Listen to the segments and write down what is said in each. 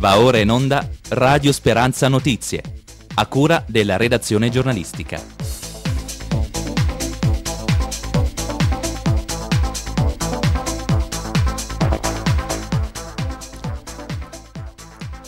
Va ora in onda Radio Speranza Notizie, a cura della redazione giornalistica.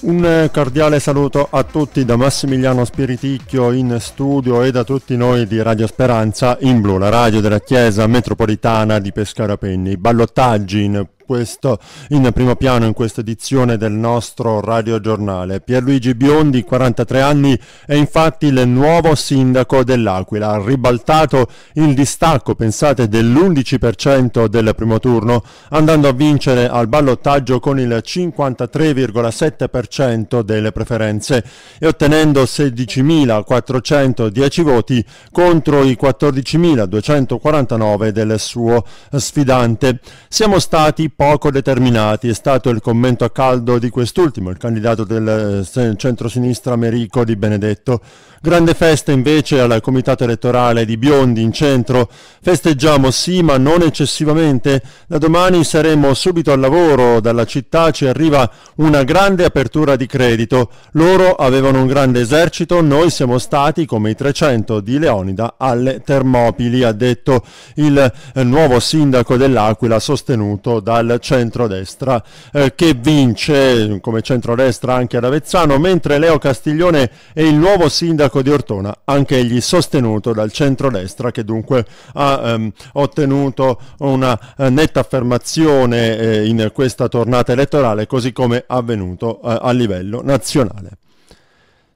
Un cordiale saluto a tutti da Massimiliano Spiriticchio in studio e da tutti noi di Radio Speranza in blu, la radio della Chiesa metropolitana di Pescara Penni. Ballottaggi in questo in primo piano in questa edizione del nostro radiogiornale. Pierluigi Biondi, 43 anni, è infatti il nuovo sindaco dell'Aquila. Ha ribaltato il distacco, pensate, dell'11% del primo turno, andando a vincere al ballottaggio con il 53,7% delle preferenze e ottenendo 16.410 voti contro i 14.249 del suo sfidante. Siamo stati poco determinati, è stato il commento a caldo di quest'ultimo, il candidato del eh, centrosinistra Merico Di Benedetto. Grande festa invece al comitato elettorale di Biondi in centro. Festeggiamo sì, ma non eccessivamente. Da domani saremo subito al lavoro, dalla città ci arriva una grande apertura di credito. Loro avevano un grande esercito, noi siamo stati come i 300 di Leonida alle Termopili, ha detto il eh, nuovo sindaco dell'Aquila sostenuto dal centrodestra eh, che vince come centrodestra anche ad Avezzano, mentre Leo Castiglione è il nuovo sindaco di Ortona, anche egli sostenuto dal centrodestra che dunque ha ehm, ottenuto una eh, netta affermazione eh, in questa tornata elettorale, così come avvenuto eh, a livello nazionale.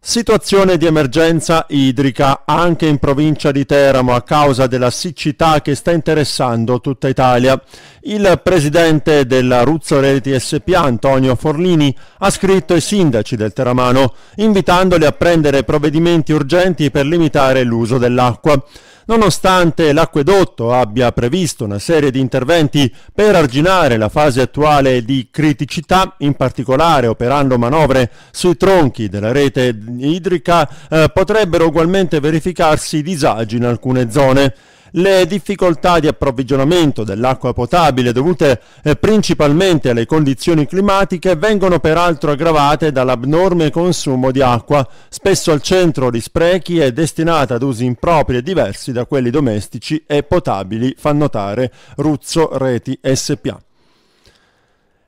Situazione di emergenza idrica anche in provincia di Teramo a causa della siccità che sta interessando tutta Italia. Il presidente della Ruzzo Ruzzoleti SPA, Antonio Forlini, ha scritto ai sindaci del Teramano invitandoli a prendere provvedimenti urgenti per limitare l'uso dell'acqua. Nonostante l'acquedotto abbia previsto una serie di interventi per arginare la fase attuale di criticità, in particolare operando manovre sui tronchi della rete idrica, eh, potrebbero ugualmente verificarsi disagi in alcune zone le difficoltà di approvvigionamento dell'acqua potabile dovute eh, principalmente alle condizioni climatiche vengono peraltro aggravate dall'abnorme consumo di acqua, spesso al centro di sprechi e destinata ad usi impropri e diversi da quelli domestici e potabili, fa notare Ruzzo Reti SPA.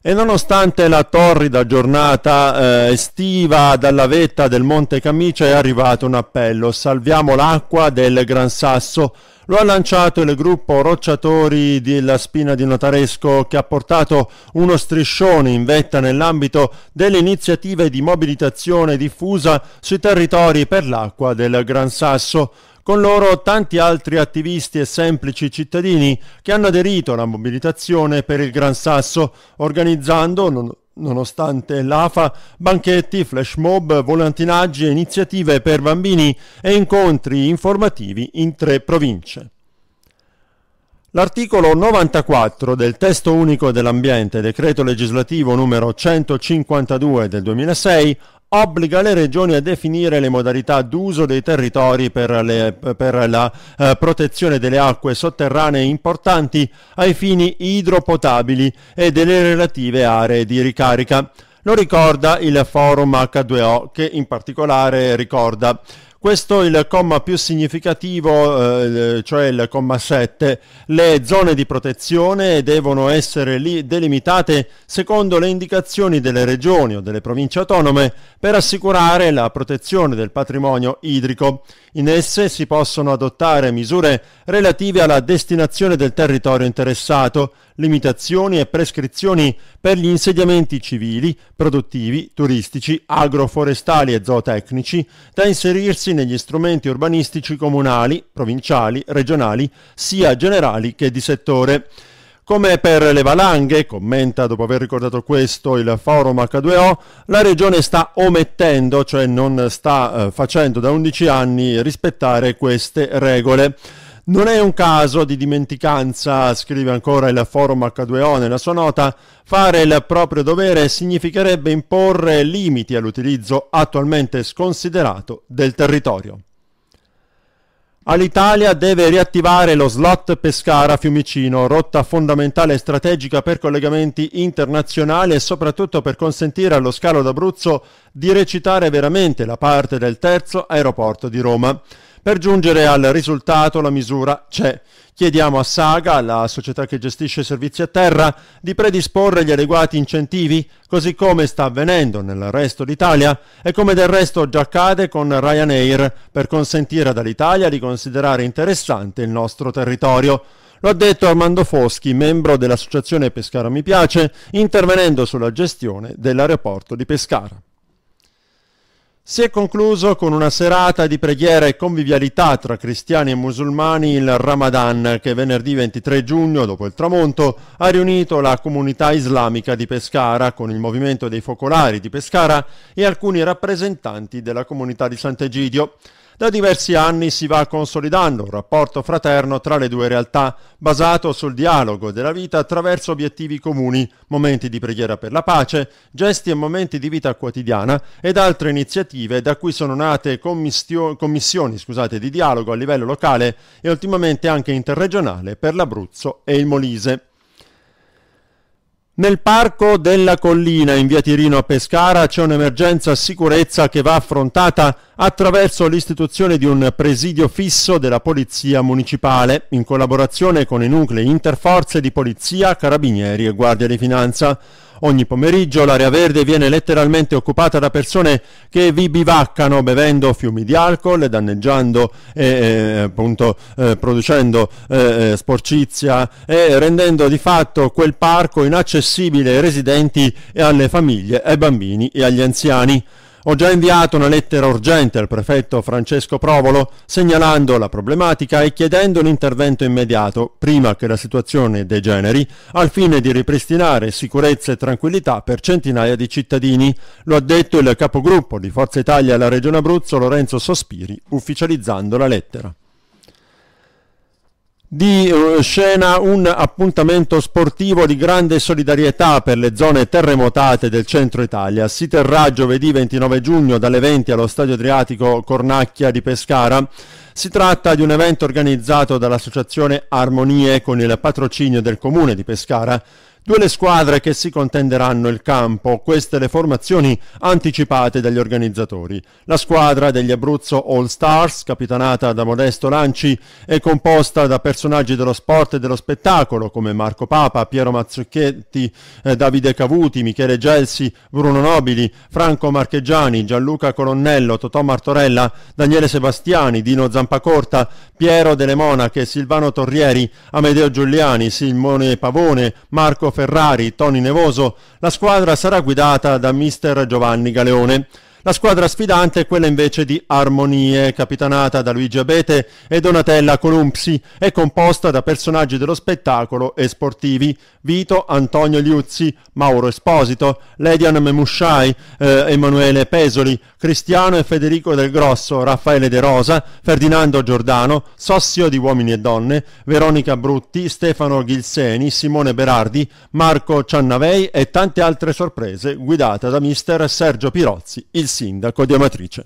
E nonostante la torrida giornata eh, estiva dalla vetta del Monte Camicia è arrivato un appello, salviamo l'acqua del Gran Sasso, lo ha lanciato il gruppo Rocciatori della Spina di Notaresco che ha portato uno striscione in vetta nell'ambito delle iniziative di mobilitazione diffusa sui territori per l'acqua del Gran Sasso. Con loro tanti altri attivisti e semplici cittadini che hanno aderito alla mobilitazione per il Gran Sasso, organizzando Nonostante l'AFA, banchetti, flash mob, volantinaggi, iniziative per bambini e incontri informativi in tre province. L'articolo 94 del testo unico dell'ambiente, decreto legislativo numero 152 del 2006, obbliga le regioni a definire le modalità d'uso dei territori per, le, per la eh, protezione delle acque sotterranee importanti ai fini idropotabili e delle relative aree di ricarica. Lo ricorda il forum H2O che in particolare ricorda questo è il comma più significativo, eh, cioè il comma 7. Le zone di protezione devono essere li- delimitate secondo le indicazioni delle regioni o delle province autonome per assicurare la protezione del patrimonio idrico. In esse si possono adottare misure relative alla destinazione del territorio interessato, limitazioni e prescrizioni per gli insediamenti civili, produttivi, turistici, agroforestali e zootecnici da inserirsi negli strumenti urbanistici comunali, provinciali, regionali, sia generali che di settore. Come per le valanghe, commenta dopo aver ricordato questo il forum H2O, la regione sta omettendo, cioè non sta eh, facendo da 11 anni rispettare queste regole. Non è un caso di dimenticanza, scrive ancora il forum H2O nella sua nota, fare il proprio dovere significherebbe imporre limiti all'utilizzo attualmente sconsiderato del territorio. All'Italia deve riattivare lo slot Pescara-Fiumicino, rotta fondamentale e strategica per collegamenti internazionali e soprattutto per consentire allo scalo d'Abruzzo di recitare veramente la parte del terzo aeroporto di Roma. Per giungere al risultato la misura c'è. Chiediamo a Saga, la società che gestisce i servizi a terra, di predisporre gli adeguati incentivi, così come sta avvenendo nel resto d'Italia e come del resto già accade con Ryanair, per consentire all'Italia di considerare interessante il nostro territorio. Lo ha detto Armando Foschi, membro dell'associazione Pescara Mi Piace, intervenendo sulla gestione dell'aeroporto di Pescara. Si è concluso con una serata di preghiera e convivialità tra cristiani e musulmani il Ramadan che venerdì 23 giugno, dopo il tramonto, ha riunito la comunità islamica di Pescara con il movimento dei focolari di Pescara e alcuni rappresentanti della comunità di Sant'Egidio. Da diversi anni si va consolidando un rapporto fraterno tra le due realtà, basato sul dialogo della vita attraverso obiettivi comuni, momenti di preghiera per la pace, gesti e momenti di vita quotidiana ed altre iniziative da cui sono nate commissio- commissioni scusate, di dialogo a livello locale e ultimamente anche interregionale per l'Abruzzo e il Molise. Nel parco della collina in via Tirino a Pescara c'è un'emergenza sicurezza che va affrontata attraverso l'istituzione di un presidio fisso della Polizia Municipale in collaborazione con i nuclei interforze di Polizia, Carabinieri e Guardia di Finanza. Ogni pomeriggio l'area verde viene letteralmente occupata da persone che vi bivaccano bevendo fiumi di alcol, danneggiando e eh, appunto eh, producendo eh, eh, sporcizia e rendendo di fatto quel parco inaccessibile ai residenti e alle famiglie, ai bambini e agli anziani. Ho già inviato una lettera urgente al prefetto Francesco Provolo segnalando la problematica e chiedendo un intervento immediato, prima che la situazione degeneri, al fine di ripristinare sicurezza e tranquillità per centinaia di cittadini. Lo ha detto il capogruppo di Forza Italia alla Regione Abruzzo Lorenzo Sospiri, ufficializzando la lettera di eh, scena un appuntamento sportivo di grande solidarietà per le zone terremotate del centro Italia. Si terrà giovedì 29 giugno dalle 20 allo Stadio Adriatico Cornacchia di Pescara. Si tratta di un evento organizzato dall'associazione Armonie con il patrocinio del comune di Pescara Due le squadre che si contenderanno il campo, queste le formazioni anticipate dagli organizzatori. La squadra degli Abruzzo All Stars, capitanata da Modesto Lanci, è composta da personaggi dello sport e dello spettacolo come Marco Papa, Piero Mazzucchetti, eh, Davide Cavuti, Michele Gelsi, Bruno Nobili, Franco Marcheggiani, Gianluca Colonnello, Totò Martorella, Daniele Sebastiani, Dino Zampacorta, Piero Delle Monache, Silvano Torrieri, Amedeo Giuliani, Simone Pavone, Marco Ferrari, Toni Nevoso, la squadra sarà guidata da mister Giovanni Galeone. La squadra sfidante è quella invece di Armonie, capitanata da Luigi Abete e Donatella Columpsi, è composta da personaggi dello spettacolo e sportivi Vito Antonio Liuzzi, Mauro Esposito, Ledian Memusciai, eh, Emanuele Pesoli, Cristiano e Federico Del Grosso, Raffaele De Rosa, Ferdinando Giordano, Sossio di Uomini e Donne, Veronica Brutti, Stefano Ghilseni, Simone Berardi, Marco Ciannavei e tante altre sorprese guidata da mister Sergio Pirozzi, il il sindaco di Amatrice.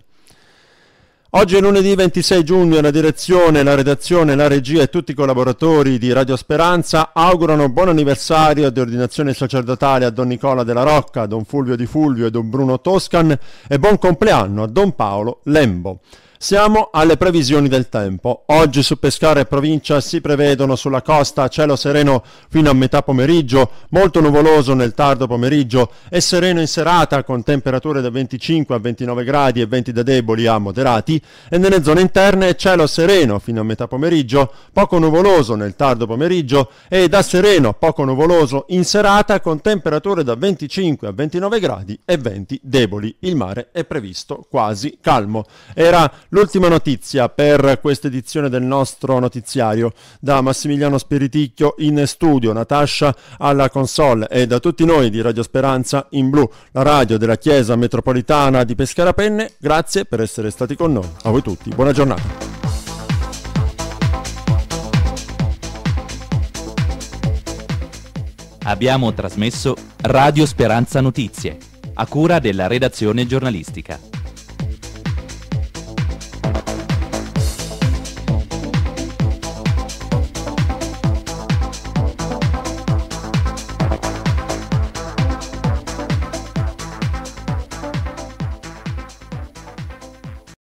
Oggi è lunedì 26 giugno la direzione, la redazione, la regia e tutti i collaboratori di Radio Speranza augurano buon anniversario di ordinazione sacerdotale a Don Nicola della Rocca, Don Fulvio Di Fulvio e Don Bruno Toscan e buon compleanno a Don Paolo Lembo. Siamo alle previsioni del tempo. Oggi su Pescara e provincia si prevedono sulla costa cielo sereno fino a metà pomeriggio, molto nuvoloso nel tardo pomeriggio e sereno in serata con temperature da 25 a 29 gradi e venti da deboli a moderati e nelle zone interne cielo sereno fino a metà pomeriggio, poco nuvoloso nel tardo pomeriggio e da sereno poco nuvoloso in serata con temperature da 25 a 29 gradi e venti deboli. Il mare è previsto quasi calmo. Era L'ultima notizia per questa edizione del nostro notiziario da Massimiliano Spiriticchio in studio, Natascia alla console e da tutti noi di Radio Speranza in blu, la radio della Chiesa Metropolitana di Pescarapenne. Grazie per essere stati con noi. A voi tutti, buona giornata. Abbiamo trasmesso Radio Speranza Notizie, a cura della redazione giornalistica.